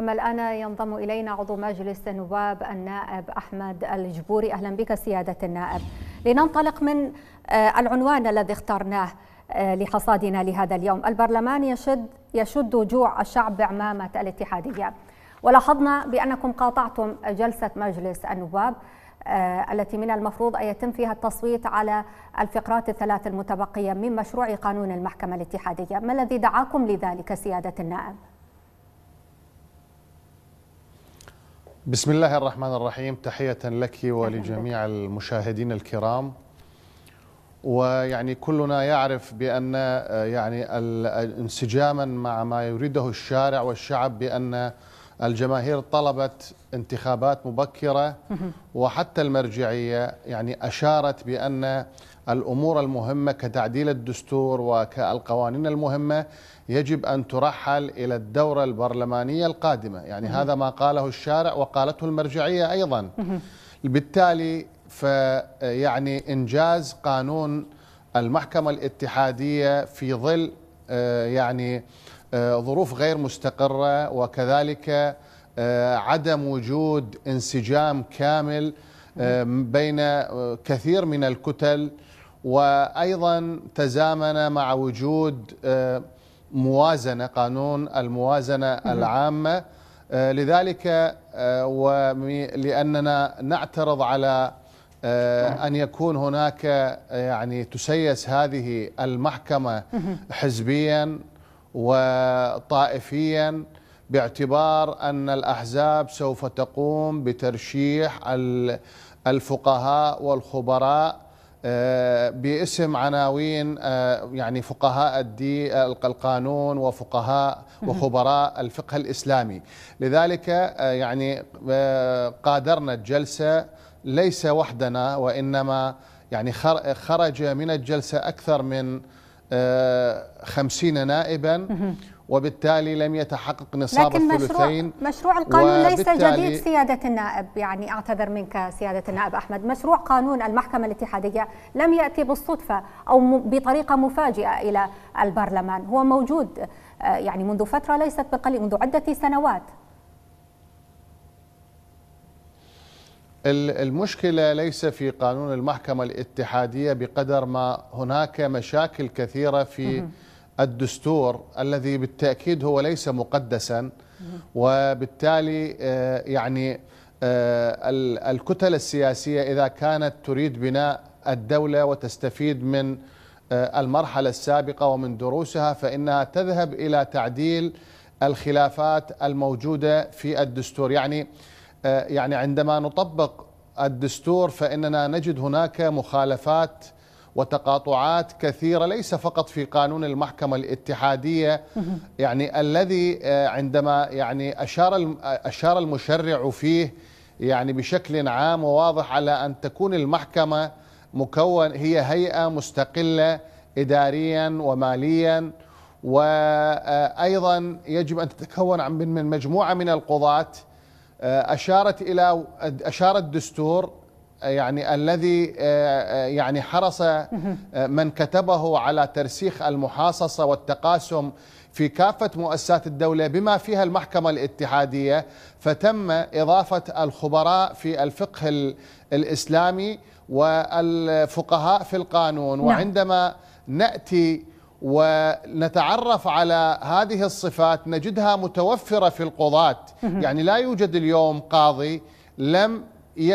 أما الآن ينضم إلينا عضو مجلس النواب النائب أحمد الجبوري أهلا بك سيادة النائب لننطلق من آه، العنوان الذي اخترناه آه، لحصادنا لهذا اليوم البرلمان يشد, يشد جوع الشعب بعمامة الاتحادية ولاحظنا بأنكم قاطعتم جلسة مجلس النواب آه، التي من المفروض أن يتم فيها التصويت على الفقرات الثلاث المتبقية من مشروع قانون المحكمة الاتحادية ما الذي دعاكم لذلك سيادة النائب؟ بسم الله الرحمن الرحيم تحية لك ولجميع المشاهدين الكرام ويعني كلنا يعرف بأن يعني انسجاما مع ما يريده الشارع والشعب بأن الجماهير طلبت انتخابات مبكرة وحتى المرجعية يعني أشارت بأن الأمور المهمة كتعديل الدستور وكالقوانين المهمة يجب أن ترحل إلى الدورة البرلمانية القادمة يعني هذا ما قاله الشارع وقالته المرجعية أيضا بالتالي فيعني إنجاز قانون المحكمة الاتحادية في ظل آه، يعني آه، ظروف غير مستقرة وكذلك آه، عدم وجود انسجام كامل آه، بين آه، كثير من الكتل وايضا تزامن مع وجود آه، موازنه قانون الموازنه العامه لذلك ولاننا نعترض على ان يكون هناك يعني تسيس هذه المحكمه حزبيا وطائفيا باعتبار أن الأحزاب سوف تقوم بترشيح الفقهاء والخبراء آه، باسم عناوين آه، يعني فقهاء الدين القانون وفقهاء وخبراء الفقه الإسلامي لذلك آه، يعني قادرنا الجلسة ليس وحدنا وإنما يعني خرج من الجلسة أكثر من خمسين نائبا وبالتالي لم يتحقق نصاب لكن الثلثين مشروع, مشروع القانون ليس جديد سيادة النائب يعني أعتذر منك سيادة النائب أحمد مشروع قانون المحكمة الاتحادية لم يأتي بالصدفة أو بطريقة مفاجئة إلى البرلمان هو موجود آه، يعني منذ فترة ليست بقليل منذ عدة سنوات المشكلة ليس في قانون المحكمة الاتحادية بقدر ما هناك مشاكل كثيرة في الدستور الذي بالتأكيد هو ليس مقدسا وبالتالي آه، يعني آه، الكتل السياسية إذا كانت تريد بناء الدولة وتستفيد من آه، المرحلة السابقة ومن دروسها فإنها تذهب إلى تعديل الخلافات الموجودة في الدستور يعني يعني عندما نطبق الدستور فإننا نجد هناك مخالفات وتقاطعات كثيرة ليس فقط في قانون المحكمة الاتحادية يعني الذي آه، عندما يعني أشار أشار المشرع فيه يعني بشكل عام وواضح على أن تكون المحكمة مكون هي هيئة مستقلة إداريا وماليا وأيضا آه، يجب أن تتكون من مجموعة من القضاة آه، أشارت إلى أشار الدستور يعني الذي آه، آه، يعني حرص آه، من كتبه على ترسيخ المحاصصة والتقاسم في كافة مؤسسات الدولة بما فيها المحكمة الاتحادية فتم إضافة الخبراء في الفقه الإسلامي والفقهاء في القانون نعم. وعندما نأتي ونتعرف على هذه الصفات نجدها متوفرة في القضاة يعني لا يوجد اليوم قاضي لم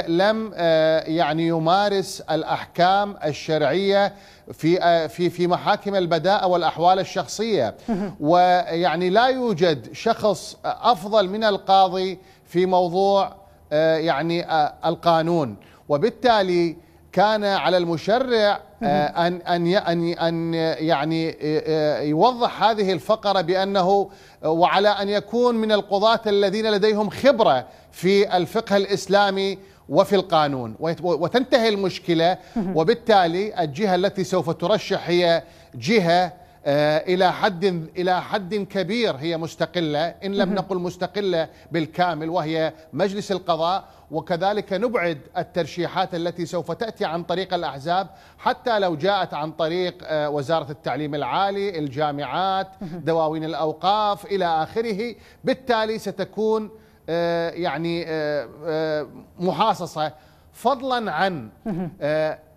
لم آه، يعني يمارس الاحكام الشرعيه في آه، في في محاكم البداءه والاحوال الشخصيه ويعني لا يوجد شخص افضل من القاضي في موضوع آه، يعني القانون وبالتالي كان على المشرع آه، ان ان ان ان يعني آه، آه، يوضح هذه الفقره بانه وعلى ان يكون من القضاة الذين لديهم خبره في الفقه الاسلامي وفي القانون وتنتهي المشكله وبالتالي الجهه التي سوف ترشح هي جهه الى حد الى حد كبير هي مستقله ان لم نقل مستقله بالكامل وهي مجلس القضاء وكذلك نبعد الترشيحات التي سوف تأتي عن طريق الأحزاب حتى لو جاءت عن طريق آه، وزارة التعليم العالي الجامعات دواوين الأوقاف إلى آخره بالتالي ستكون آه، يعني آه، محاصصة فضلا عن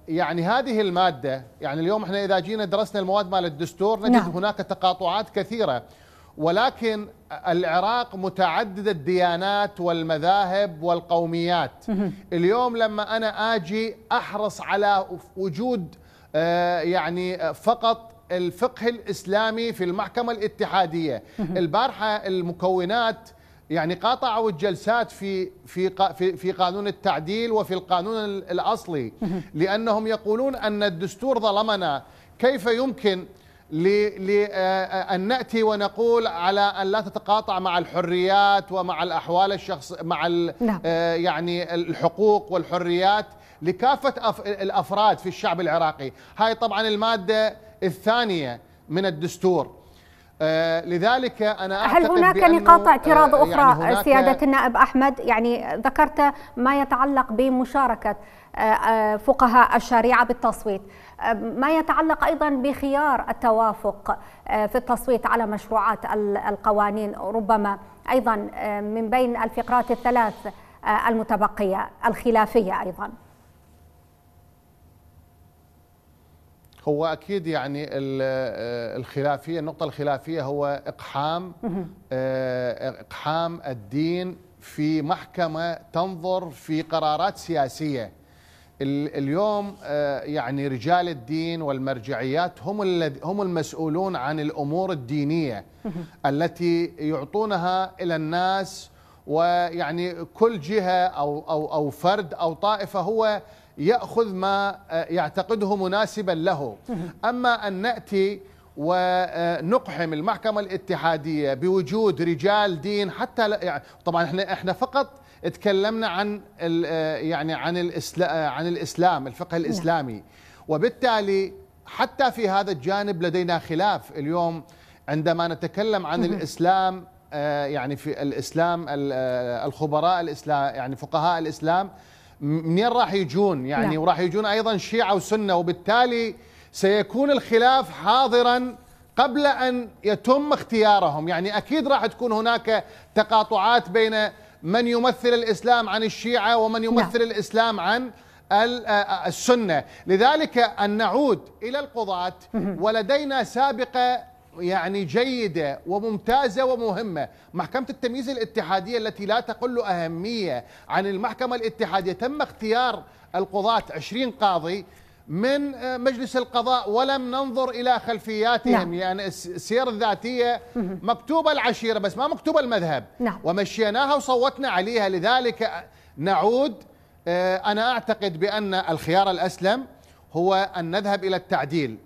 يعني هذه المادة يعني اليوم احنا إذا جينا درسنا المواد مال الدستور نجد نعم. هناك تقاطعات كثيرة ولكن العراق متعدد الديانات والمذاهب والقوميات اليوم لما أنا أجي أحرص على وجود آه، يعني آه، فقط الفقه الإسلامي في المحكمة الاتحادية البارحة المكونات يعني قاطعوا الجلسات في في في في قانون التعديل وفي القانون الاصلي لانهم يقولون ان الدستور ظلمنا كيف يمكن لأن نأتي ونقول على أن لا تتقاطع مع الحريات ومع الأحوال الشخص مع نعم. يعني الحقوق والحريات لكافة الأفراد في الشعب العراقي هاي طبعا المادة الثانية من الدستور لذلك أنا هل هناك نقاط اعتراض يعني أخرى يعني سيادة النائب أحمد يعني ذكرت ما يتعلق بمشاركة فقهاء الشريعة بالتصويت ما يتعلق أيضا بخيار التوافق آه، في التصويت على مشروعات القوانين ربما أيضا آه، من بين الفقرات الثلاث آه، المتبقية الخلافية أيضا هو اكيد يعني الخلافيه النقطه الخلافيه هو اقحام اقحام الدين في محكمه تنظر في قرارات سياسيه اليوم آه، يعني رجال الدين والمرجعيات هم هم المسؤولون عن الامور الدينيه التي يعطونها الى الناس ويعني كل جهه او او او فرد او طائفه هو ياخذ ما آه، يعتقده مناسبا له اما ان ناتي ونقحم آه، المحكمه الاتحاديه بوجود رجال دين حتى يعني طبعا احنا احنا فقط تكلمنا عن آه، يعني عن آه، عن الاسلام الفقه نعم. الاسلامي وبالتالي حتى في هذا الجانب لدينا خلاف اليوم عندما نتكلم عن الاسلام آه، يعني في الاسلام الخبراء الاسلام يعني فقهاء الاسلام منين راح يجون يعني وراح نعم. يجون ايضا شيعه وسنه وبالتالي سيكون الخلاف حاضرا قبل ان يتم اختيارهم يعني اكيد راح تكون هناك تقاطعات بين من يمثل الإسلام عن الشيعة ومن نعم. يمثل لا. الإسلام عن السنة لذلك أن نعود إلى القضاة ولدينا سابقة يعني جيدة وممتازة ومهمة محكمة التمييز الاتحادية التي لا تقل أهمية عن المحكمة الاتحادية تم اختيار القضاة 20 قاضي من آه، مجلس القضاء ولم ننظر إلى خلفياتهم نعم. يعني السير الذاتية مكتوبة العشيرة بس ما مكتوبة المذهب نعم. ومشيناها وصوتنا عليها لذلك آه، نعود آه، أنا أعتقد بأن الخيار الأسلم هو أن نذهب إلى التعديل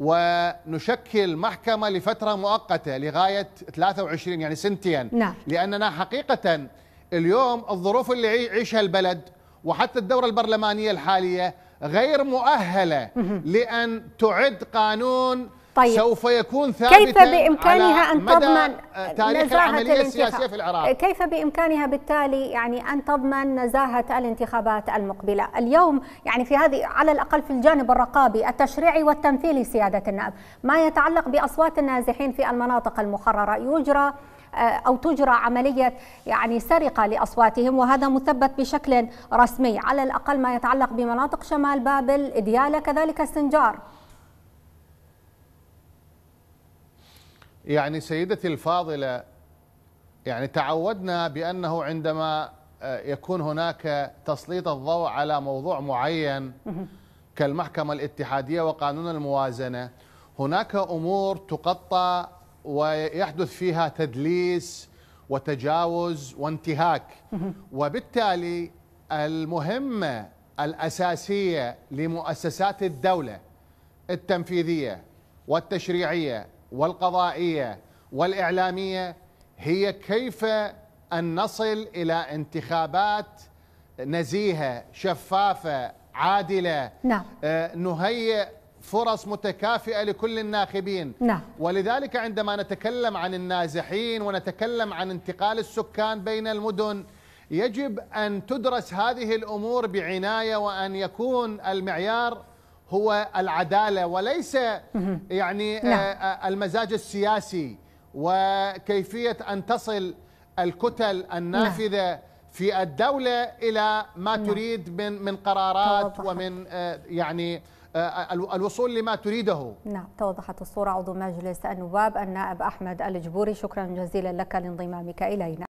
ونشكل محكمة لفترة مؤقتة لغاية 23 يعني سنتين نعم. لأننا حقيقة اليوم الظروف اللي يعيشها البلد وحتى الدورة البرلمانية الحالية غير مؤهلة لأن تعد قانون طيب سوف يكون ثابتا كيف بإمكانها أن تضمن تاريخ العملية السياسية في العراق كيف بإمكانها بالتالي يعني أن تضمن نزاهة الانتخابات المقبلة اليوم يعني في هذه على الأقل في الجانب الرقابي التشريعي والتمثيلي سيادة النائب ما يتعلق بأصوات النازحين في المناطق المحررة يجرى أو تجرى عملية يعني سرقة لأصواتهم وهذا مثبت بشكل رسمي على الأقل ما يتعلق بمناطق شمال بابل إديالة كذلك السنجار يعني سيدتي الفاضلة يعني تعودنا بأنه عندما آه، يكون هناك تسليط الضوء على موضوع معين كالمحكمة الاتحادية وقانون الموازنة هناك أمور تقطع ويحدث فيها تدليس وتجاوز وانتهاك وبالتالي المهمة الأساسية لمؤسسات الدولة التنفيذية والتشريعية والقضائية والإعلامية هي كيف أن نصل إلى انتخابات نزيهة شفافة عادلة نعم. آه، نهيئ فرص متكافئة لكل الناخبين نعم. ولذلك عندما نتكلم عن النازحين ونتكلم عن انتقال السكان بين المدن يجب أن تدرس هذه الأمور بعناية وأن يكون المعيار هو العدالة وليس يعني آه، نعم. آه، المزاج السياسي وكيفية أن تصل الكتل النافذة نعم. في الدولة إلى ما نعم. تريد من من قرارات ومن آه، يعني آه، الوصول لما تريده نعم توضحت الصورة عضو مجلس النواب النائب أحمد الجبوري شكرا جزيلا لك لانضمامك إلينا